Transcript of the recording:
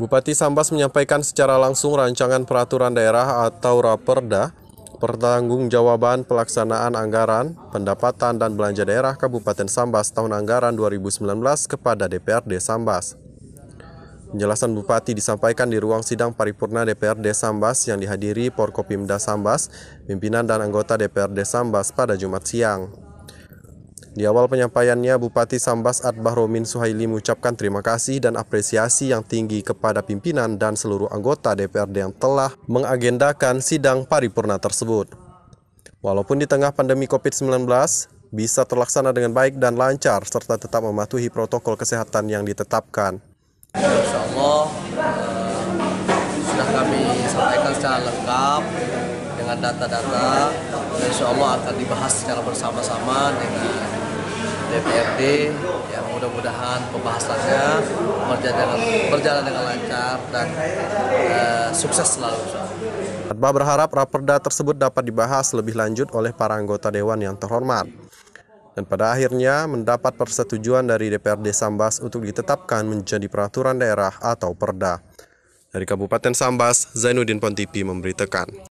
Bupati Sambas menyampaikan secara langsung rancangan peraturan daerah atau Raperda pertanggungjawaban pelaksanaan anggaran, pendapatan, dan belanja daerah Kabupaten Sambas tahun anggaran 2019 kepada DPRD Sambas. Penjelasan Bupati disampaikan di ruang sidang paripurna DPRD Sambas yang dihadiri Porkopimda Sambas, pimpinan dan anggota DPRD Sambas pada Jumat siang. Di awal penyampaiannya, Bupati Sambas Adbahromin Suhaili mengucapkan terima kasih dan apresiasi yang tinggi kepada pimpinan dan seluruh anggota DPRD yang telah mengagendakan sidang paripurna tersebut. Walaupun di tengah pandemi COVID-19, bisa terlaksana dengan baik dan lancar serta tetap mematuhi protokol kesehatan yang ditetapkan. Insya Allah, eh, sudah kami sampaikan secara lengkap dengan data-data, insya Allah akan dibahas secara bersama-sama dengan DPRD yang mudah-mudahan pembahasannya berjalan dengan, berjalan dengan lancar dan uh, sukses selalu. Atba berharap raperda tersebut dapat dibahas lebih lanjut oleh para anggota dewan yang terhormat dan pada akhirnya mendapat persetujuan dari DPRD Sambas untuk ditetapkan menjadi peraturan daerah atau perda. Dari Kabupaten Sambas, Zainuddin Pontipi memberitakan.